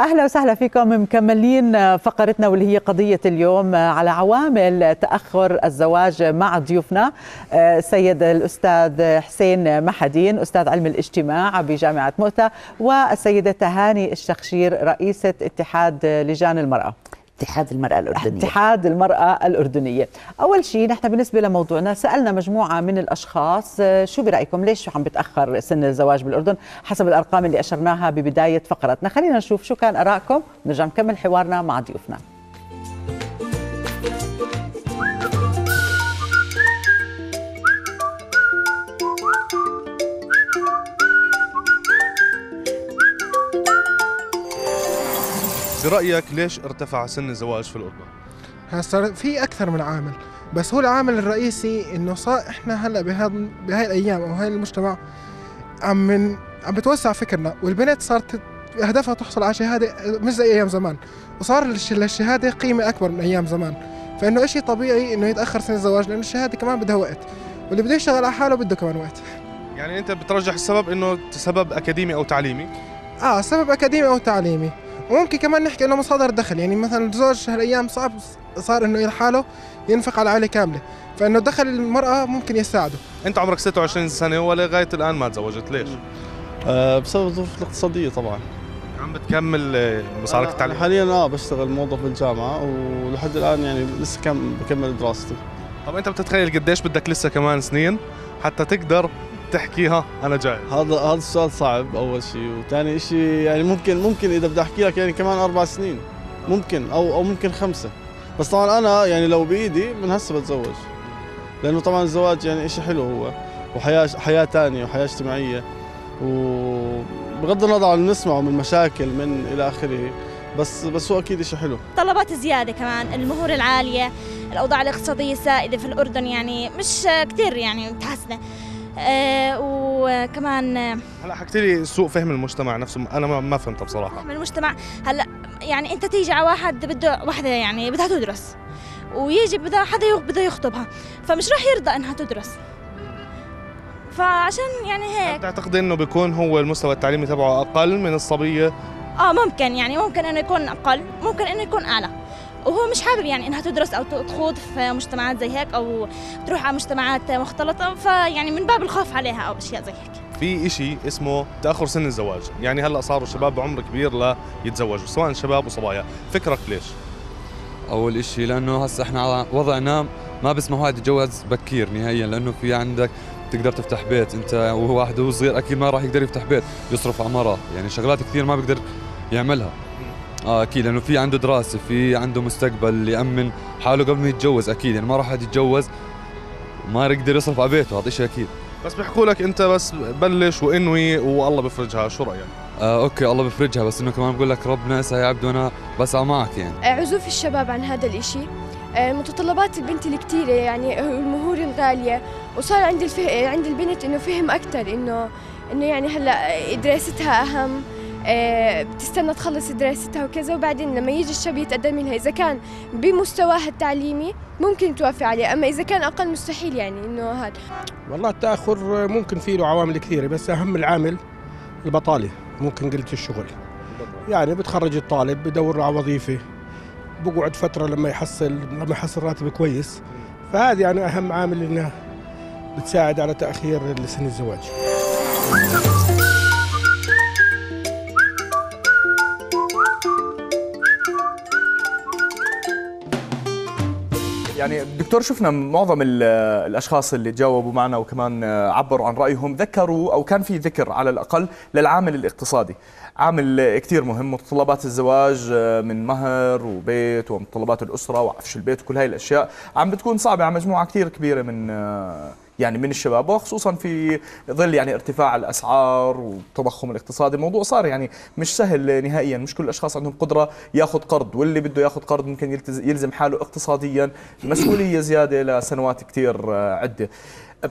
اهلا وسهلا فيكم مكملين فقرتنا واللي هي قضيه اليوم على عوامل تاخر الزواج مع ضيوفنا السيد آه، الاستاذ حسين محدين استاذ علم الاجتماع بجامعه مؤتة والسيده تهاني الشخشير رئيسه اتحاد لجان المراه اتحاد المرأة الأردنية اتحاد المرأة الأردنية أول شيء نحن بالنسبة لموضوعنا سألنا مجموعة من الأشخاص آه، شو برأيكم ليش عم بتأخر سن الزواج بالأردن حسب الأرقام اللي أشرناها ببداية فقرتنا خلينا نشوف شو كان أراءكم نرجع نكمل حوارنا مع ضيوفنا برايك ليش ارتفع سن الزواج في الاردن هسا في اكثر من عامل بس هو العامل الرئيسي انه صار احنا هلا بهذا بهاي الايام او هاي المجتمع عم من عم بتوسع فكرنا والبنت صارت هدفها تحصل على شهاده مش زي ايام زمان وصار للشهاده قيمه اكبر من ايام زمان فانه شيء طبيعي انه يتاخر سن الزواج لانه الشهاده كمان بدها وقت واللي بده يشتغل على حاله بده كمان وقت يعني انت بترجح السبب انه سبب اكاديمي او تعليمي اه سبب اكاديمي او تعليمي وممكن كمان نحكي انه مصادر دخل يعني مثلا الزوج هالايام صعب صار انه لحاله ينفق على عائله كامله فانه دخل المراه ممكن يساعده انت عمرك 26 سنه ولغايه الان ما تزوجت ليش أه بسبب الظروف الاقتصاديه طبعا عم بتكمل مسارك التعليم حاليا اه بشتغل موظف بالجامعه ولحد الان يعني لسه كم بكمل دراستي طب انت بتتخيل قديش بدك لسه كمان سنين حتى تقدر تحكيها انا جاي هذا هذا السؤال صعب اول شيء وثاني شيء يعني ممكن ممكن اذا بدي احكي لك يعني كمان اربع سنين ممكن او او ممكن خمسه بس طبعا انا يعني لو بايدي من هسه بتزوج لانه طبعا الزواج يعني شيء حلو هو وحياه حياه ثانيه وحياه اجتماعيه وبغض النظر عن نسمعه من مشاكل من الى اخره بس بس هو اكيد شيء حلو طلبات زياده كمان المهور العاليه الاوضاع الاقتصاديه السائده في الاردن يعني مش كثير يعني متحسنه آه، وكمان آه، هلا حكت لي سوء فهم المجتمع نفسه انا ما فهمتها بصراحه فهم المجتمع هلا يعني انت تيجي على واحد بده وحده يعني بدها تدرس ويجي بدها حدا بده يخطبها فمش راح يرضى انها تدرس فعشان يعني هيك بتعتقد انه بيكون هو المستوى التعليمي تبعه اقل من الصبيه اه ممكن يعني ممكن انه يكون اقل ممكن انه يكون اعلى وهو مش حابب يعني انها تدرس او تخوض في مجتمعات زي هيك او تروح على مجتمعات مختلطه فيعني من باب الخوف عليها او اشياء زي هيك في إشي اسمه تاخر سن الزواج يعني هلا صاروا الشباب بعمر كبير ليتزوجوا سواء شباب وصبايا فكرك ليش اول إشي لانه هسه احنا وضعنا ما بسمحوا واحد يتجوز بكير نهائيا لانه في عندك تقدر تفتح بيت انت وهو واحد وصغير اكيد ما راح يقدر يفتح بيت يصرف على مره يعني شغلات كثير ما بيقدر يعملها اه اكيد لانه في عنده دراسه في عنده مستقبل يامن حاله قبل ما يتجوز اكيد يعني ما راح يتجوز ما يقدر يصرف على بيته هذا شيء اكيد بس بيحكوا لك انت بس بلش وانوي والله بفرجها شو رايك آه اوكي الله بفرجها بس انه كمان بقول لك ربنا اسعى يا عبد وانا بسعى معك يعني آه، عزوف الشباب عن هذا الاشي آه، متطلبات البنت الكتيرة يعني المهور الغالية وصار عند الفه... عند البنت انه فهم اكثر انه انه يعني هلا دراستها اهم بتستنى آه، تخلص دراستها وكذا وبعدين لما يجي الشاب يتقدم لها اذا كان بمستواها التعليمي ممكن توافق عليه اما اذا كان اقل مستحيل يعني انه هذا والله التاخر ممكن في له عوامل كثيره بس اهم العامل البطاله ممكن قله الشغل يعني بتخرج الطالب بدور على وظيفه بقعد فتره لما يحصل لما يحصل راتب كويس فهذه يعني اهم عامل انها بتساعد على تاخير سن الزواج يعني دكتور شفنا معظم الاشخاص اللي جاوبوا معنا وكمان عبروا عن رايهم ذكروا او كان في ذكر على الاقل للعامل الاقتصادي عامل كثير مهم متطلبات الزواج آه، من مهر وبيت ومتطلبات الاسره وعفش البيت وكل هاي الاشياء عم بتكون صعبه على مجموعه كثير كبيره من آه، يعني من الشباب وخصوصا في ظل يعني ارتفاع الاسعار والتضخم الاقتصادي الموضوع صار يعني مش سهل نهائيا مش كل الاشخاص عندهم قدره ياخذ قرض واللي بده ياخذ قرض ممكن يلزم حاله اقتصاديا مسؤوليه زياده لسنوات كثير عده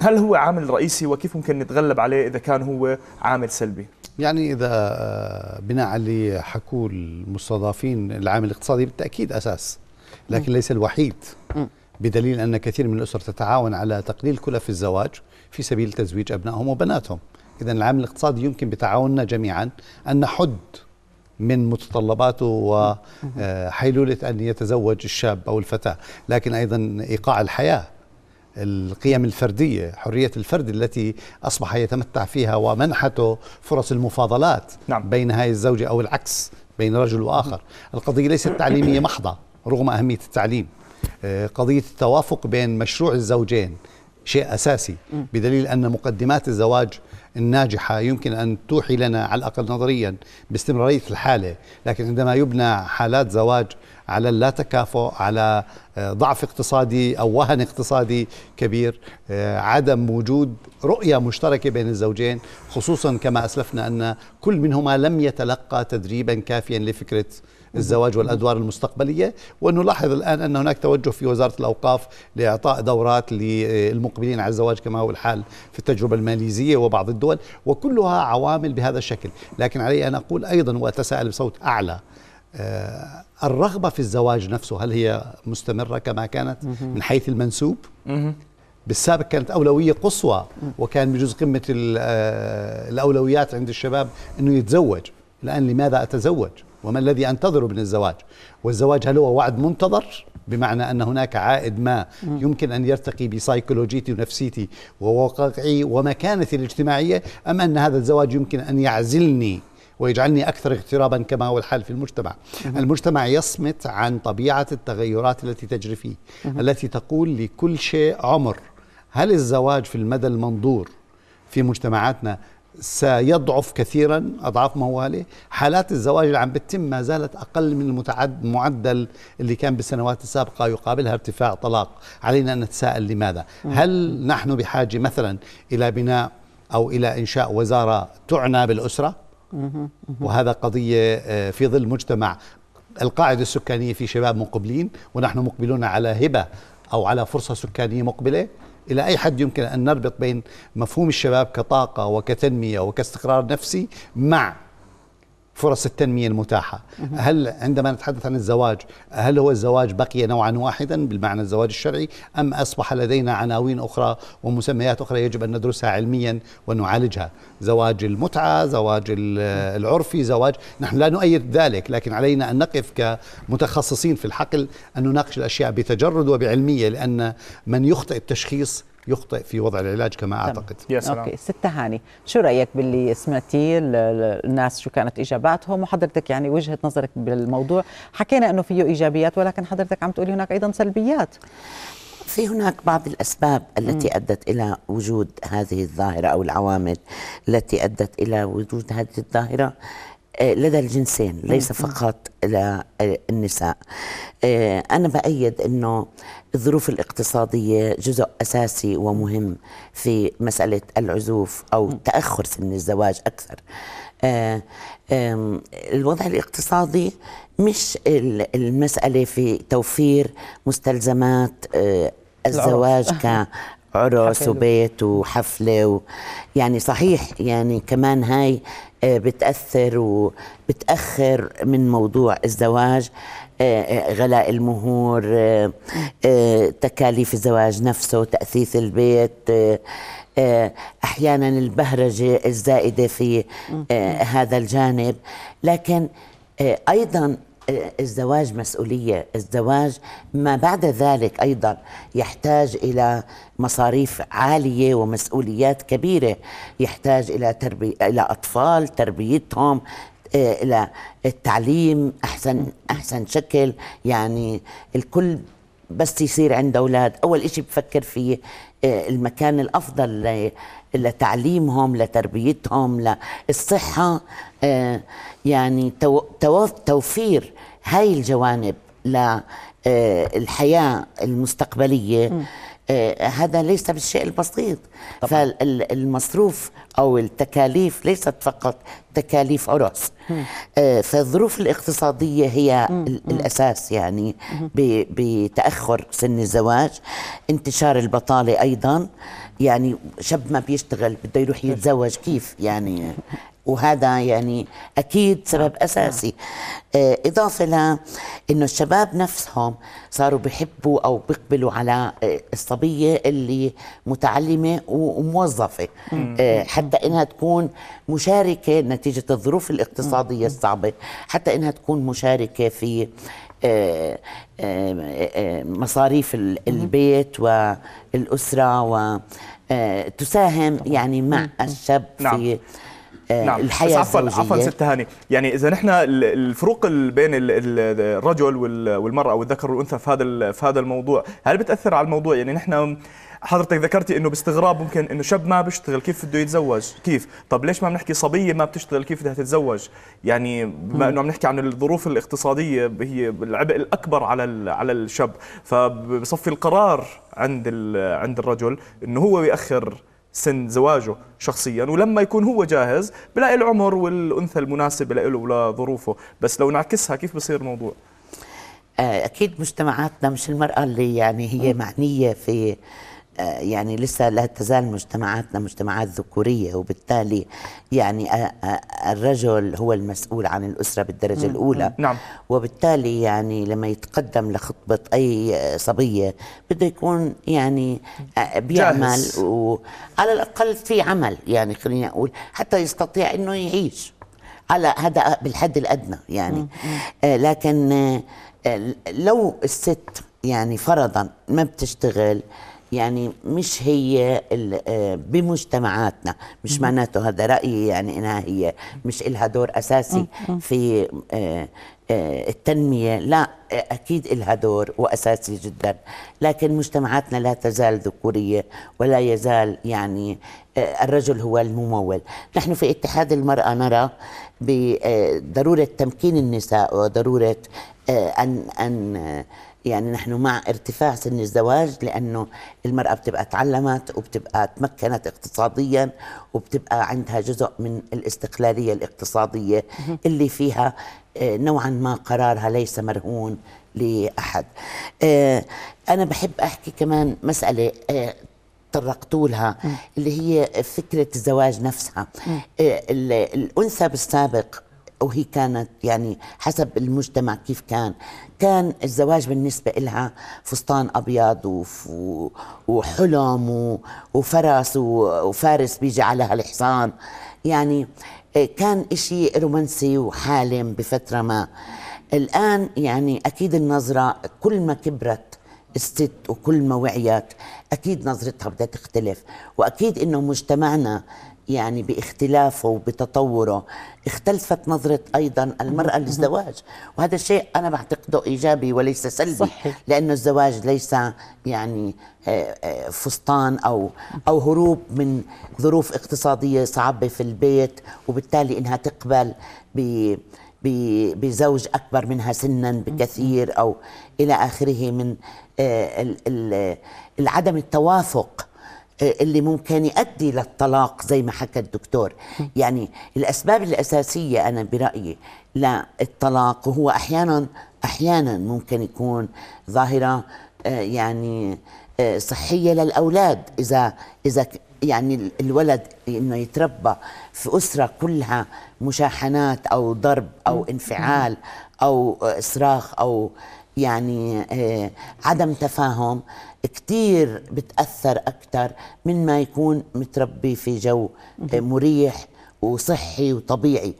هل هو عامل رئيسي وكيف ممكن نتغلب عليه اذا كان هو عامل سلبي يعني اذا آه، بناء على اللي حكوه المستضافين العامل الاقتصادي بالتاكيد اساس لكن ليس الوحيد بدليل أن كثير من الأسر تتعاون على تقليل كلف الزواج في سبيل تزويج أبنائهم وبناتهم إذا العامل الاقتصادي يمكن بتعاوننا جميعا أن نحد من متطلباته وحيلولة آه، أن يتزوج الشاب أو الفتاة لكن أيضا إيقاع الحياة القيم الفردية حرية الفرد التي أصبح يتمتع فيها ومنحته فرص المفاضلات نعم. بين هذه الزوجة أو العكس بين رجل وآخر القضية ليست تعليمية محضة رغم أهمية التعليم قضية التوافق بين مشروع الزوجين شيء أساسي بدليل أن مقدمات الزواج الناجحة يمكن أن توحي لنا على الأقل نظريا باستمرارية الحالة لكن عندما يبنى حالات زواج على اللا تكافؤ على آه، ضعف اقتصادي أو وهن اقتصادي كبير آه، عدم وجود رؤية مشتركة بين الزوجين خصوصا كما أسلفنا أن كل منهما لم يتلقى تدريبا كافيا لفكرة الزواج والأدوار المستقبلية ونلاحظ الآن أن هناك توجه في وزارة الأوقاف لإعطاء دورات للمقبلين على الزواج كما هو الحال في التجربة الماليزية وبعض الدول وكلها عوامل بهذا الشكل لكن علي أن أقول أيضا وأتساءل بصوت أعلى آه، الرغبة في الزواج نفسه هل هي مستمرة كما كانت من حيث المنسوب بالسابق كانت أولوية قصوى وكان بجزء قمة آه، الأولويات عند الشباب أنه يتزوج الآن لماذا أتزوج وما الذي أنتظره من الزواج والزواج هل هو وعد منتظر بمعنى أن هناك عائد ما يمكن أن يرتقي بسايكولوجيتي ونفسيتي وواقعي ومكانتي الاجتماعية أم أن هذا الزواج يمكن أن يعزلني ويجعلني أكثر اغترابا كما هو الحال في المجتمع المجتمع يصمت عن طبيعة التغيرات التي تجري فيه التي تقول لكل شيء عمر هل الزواج في المدى المنظور في مجتمعاتنا سيضعف كثيرا اضعاف مواليه، حالات الزواج اللي عم بتتم ما زالت اقل من المتعد المعدل اللي كان بالسنوات السابقه يقابلها ارتفاع طلاق علينا ان نتساءل لماذا هل نحن بحاجه مثلا الى بناء او الى انشاء وزاره تعنى بالاسره وهذا قضيه آه، في ظل مجتمع القاعده السكانيه في شباب مقبلين ونحن مقبلون على هبه او على فرصه سكانيه مقبله إلى أي حد يمكن أن نربط بين مفهوم الشباب كطاقة وكتنمية وكاستقرار نفسي مع فرص التنمية المتاحة هل عندما نتحدث عن الزواج هل هو الزواج بقي نوعا واحدا بالمعنى الزواج الشرعي أم أصبح لدينا عناوين أخرى ومسميات أخرى يجب أن ندرسها علميا ونعالجها زواج المتعة زواج العرفي زواج نحن لا نؤيد ذلك لكن علينا أن نقف كمتخصصين في الحقل أن نناقش الأشياء بتجرد وبعلمية لأن من يخطئ التشخيص يخطئ في وضع العلاج كما اعتقد يا سلام. اوكي ست هاني شو رايك باللي سمعتيه الناس شو كانت اجاباتهم وحضرتك يعني وجهه نظرك بالموضوع حكينا انه فيه ايجابيات ولكن حضرتك عم تقولي هناك ايضا سلبيات في هناك بعض الاسباب التي م. ادت الى وجود هذه الظاهره او العوامل التي ادت الى وجود هذه الظاهره لدى الجنسين ليس فقط للنساء آه، أنا بأيد أنه الظروف الاقتصادية جزء أساسي ومهم في مسألة العزوف أو تأخر سن الزواج أكثر آه، الوضع الاقتصادي مش المسألة في توفير مستلزمات آه، الزواج عرس وبيت وحفله و... يعني صحيح يعني كمان هاي آه، بتاثر وبتاخر من موضوع الزواج آه، آه، غلاء المهور تكاليف الزواج نفسه تاثيث البيت احيانا البهرجه الزائده في هذا الجانب لكن ايضا الزواج مسؤوليه الزواج ما بعد ذلك ايضا يحتاج الى مصاريف عاليه ومسؤوليات كبيره يحتاج الى تربيه الى اطفال تربيتهم الى التعليم احسن احسن شكل يعني الكل بس يصير عنده اولاد اول إشي بفكر فيه آه، المكان الافضل لتعليمهم لتربيتهم للصحه آه، يعني توفير هاي الجوانب للحياه آه، المستقبليه آه، هذا ليس بالشيء البسيط طبعا. فالمصروف او التكاليف ليست فقط تكاليف عرس آه، فالظروف الاقتصاديه هي مم. الاساس يعني بتاخر سن الزواج انتشار البطاله ايضا يعني شاب ما بيشتغل بده يروح يتزوج كيف يعني وهذا يعني اكيد سبب اساسي آه، اضافه ل انه الشباب نفسهم صاروا بحبوا او بيقبلوا على آه، الصبيه اللي متعلمه وموظفه آه، حتى انها تكون مشاركه نتيجه الظروف الاقتصاديه الصعبه حتى انها تكون مشاركه في مصاريف البيت والاسره وتساهم يعني مع الشاب في نعم. آه، نعم. الحياه عفوا عفوا ست هاني يعني اذا نحن الفروق بين الرجل والمراه والذكر والانثى في هذا في هذا الموضوع هل بتاثر على الموضوع يعني نحن حضرتك ذكرتي انه باستغراب ممكن انه شاب ما بيشتغل كيف بده يتزوج كيف طب ليش ما بنحكي صبيه ما بتشتغل كيف بدها تتزوج يعني بما انه عم نحكي عن الظروف الاقتصاديه هي العبء الاكبر على على الشاب فبصفي القرار عند عند الرجل انه هو ياخر سن زواجه شخصيا ولما يكون هو جاهز بلاقي العمر والانثى المناسبه له ولظروفه بس لو نعكسها كيف بصير الموضوع آه، اكيد مجتمعاتنا مش المراه اللي يعني هي معنيه في آه، يعني لسه لا تزال مجتمعاتنا مجتمعات ذكورية وبالتالي يعني آه، آه، الرجل هو المسؤول عن الأسرة بالدرجة مم. الأولى نعم. وبالتالي يعني لما يتقدم لخطبة أي صبية بده يكون يعني بيعمل وعلى الأقل في عمل يعني خليني أقول حتى يستطيع أنه يعيش على هذا بالحد الأدنى يعني مم. لكن لو الست يعني فرضا ما بتشتغل يعني مش هي آه، بمجتمعاتنا مش معناته هذا رايي يعني انها هي مش إلها دور اساسي في آه، آه، التنميه لا اكيد إلها دور واساسي جدا لكن مجتمعاتنا لا تزال ذكوريه ولا يزال يعني الرجل هو الممول نحن في اتحاد المراه نرى بضروره تمكين النساء وضروره ان ان يعني نحن مع ارتفاع سن الزواج لانه المراه بتبقى تعلمت وبتبقى تمكنت اقتصاديا وبتبقى عندها جزء من الاستقلاليه الاقتصاديه اللي فيها آه، نوعا ما قرارها ليس مرهون لاحد. آه، انا بحب احكي كمان مساله تطرقتوا آه، لها اللي هي فكره الزواج نفسها. الانثى بالسابق وهي كانت يعني حسب المجتمع كيف كان كان الزواج بالنسبة إلها فستان أبيض وحلم وفرس وفارس بيجي على هالحصان يعني آه، كان إشي رومانسي وحالم بفترة ما الآن يعني أكيد النظرة كل ما كبرت الست وكل ما وعيت أكيد نظرتها بدها تختلف وأكيد إنه مجتمعنا يعني باختلافه وبتطوره اختلفت نظرة أيضا المرأة للزواج وهذا الشيء أنا بعتقده إيجابي وليس سلبي صحيح. لأنه الزواج ليس يعني آه، آه، فستان أو, أو هروب من ظروف اقتصادية صعبة في البيت وبالتالي إنها تقبل ب بزوج أكبر منها سنا بكثير أو إلى آخره من آه، العدم التوافق آه، اللي ممكن يؤدي للطلاق زي ما حكى الدكتور يعني الأسباب الأساسية أنا برأيي للطلاق هو أحيانا أحيانا ممكن يكون ظاهرة آه، يعني آه، صحية للأولاد إذا إذا يعني الولد انه يتربى في اسره كلها مشاحنات او ضرب او انفعال او صراخ او يعني آه، عدم تفاهم كتير بتأثر أكثر من ما يكون متربي في جو آه، مريح وصحي وطبيعي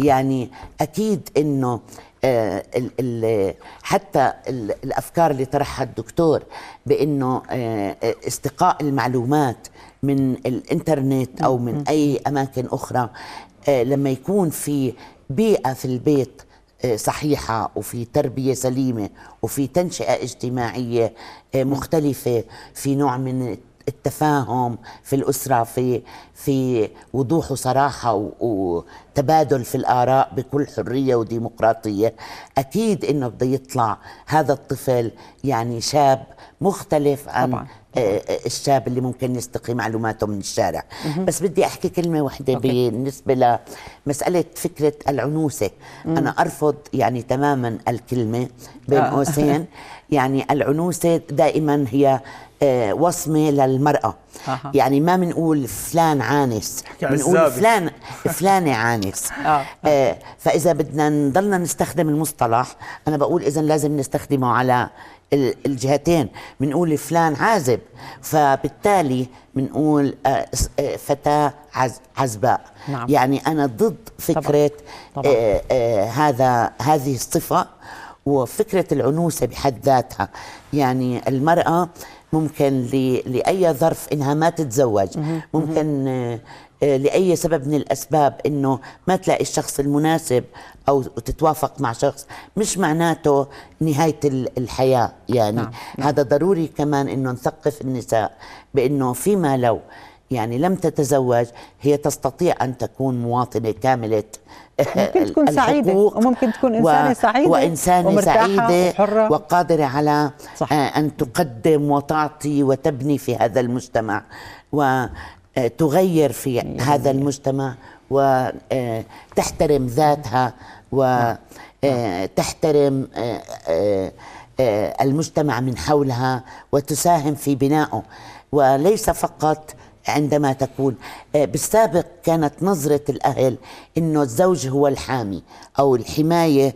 يعني أكيد أنه آه، ال ال حتى الافكار اللي طرحها الدكتور بانه استقاء المعلومات من الانترنت او من اي اماكن اخرى لما يكون في بيئه في البيت آه، صحيحة وفي تربية سليمة وفي تنشئة اجتماعية آه، مختلفة في نوع من التفاهم في الأسرة في في وضوح وصراحة وتبادل في الآراء بكل حرية وديمقراطية أكيد إنه بده يطلع هذا الطفل يعني شاب مختلف عن طبعا. آه، الشاب اللي ممكن يستقي معلوماته من الشارع بس بدي احكي كلمه واحده بالنسبه لمساله فكره العنوسه انا ارفض يعني تماما الكلمه بين آه. قوسين يعني العنوسه دائما هي آه، وصمه للمراه يعني ما بنقول فلان عانس بنقول فلان فلانه عانس فاذا بدنا نضلنا نستخدم المصطلح انا بقول اذا لازم نستخدمه على الجهتين بنقول فلان عازب فبالتالي بنقول آه، آه، فتاة عزباء نعم. يعني أنا ضد فكرة طبعا. طبعا. آه آه هذا هذه الصفة وفكرة العنوسة بحد ذاتها يعني المرأة ممكن لأي ظرف إنها ما تتزوج ممكن آه، آه، لاي سبب من الاسباب انه ما تلاقي الشخص المناسب او تتوافق مع شخص مش معناته نهايه الحياه يعني نعم،, نعم. هذا ضروري كمان انه نثقف النساء بانه فيما لو يعني لم تتزوج هي تستطيع ان تكون مواطنه كامله ممكن تكون سعيده وممكن تكون انسانه و... سعيده وانسانه ومرتاحة سعيده وحرة. وقادره على صح. آه، ان تقدم وتعطي وتبني في هذا المجتمع و تغير في هذا نعم. المجتمع وتحترم آه، ذاتها وتحترم آه، آه، المجتمع من حولها وتساهم في بنائه وليس فقط عندما تكون بالسابق كانت نظرة الأهل أنه الزوج هو الحامي أو الحماية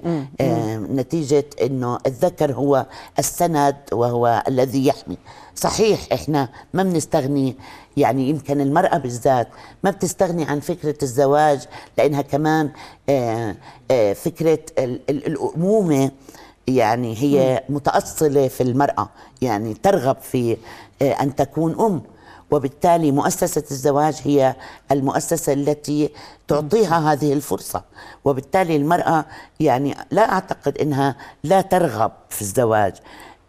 نتيجة أنه الذكر هو السند وهو الذي يحمي صحيح إحنا ما بنستغني يعني يمكن المرأة بالذات ما بتستغني عن فكرة الزواج لأنها كمان آه، آه، فكرة الأمومة يعني هي متأصلة في المرأة يعني ترغب في آه، أن تكون أم وبالتالي مؤسسة الزواج هي المؤسسة التي تعطيها هذه الفرصة وبالتالي المرأة يعني لا أعتقد أنها لا ترغب في الزواج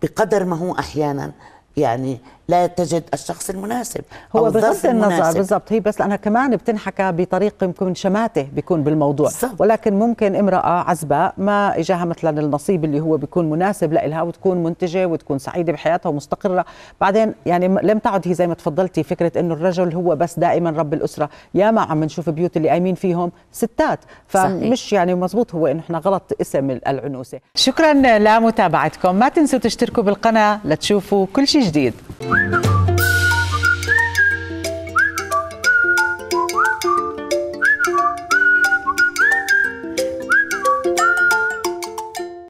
بقدر ما هو أحيانا يعني لا تجد الشخص المناسب هو بغض النظر بالضبط هي بس لانها كمان بتنحكى بطريقه يمكن شماته بيكون بالموضوع بالزبط. ولكن ممكن امراه عزباء ما اجاها مثلا النصيب اللي هو بيكون مناسب لها وتكون منتجه وتكون سعيده بحياتها ومستقره بعدين يعني لم تعد هي زي ما تفضلتي فكره انه الرجل هو بس دائما رب الاسره يا ما عم نشوف بيوت اللي قايمين فيهم ستات فمش صحيح. يعني مزبوط هو انه احنا غلط اسم العنوسه شكرا لمتابعتكم ما تنسوا تشتركوا بالقناه لتشوفوا كل شيء جديد Thank you.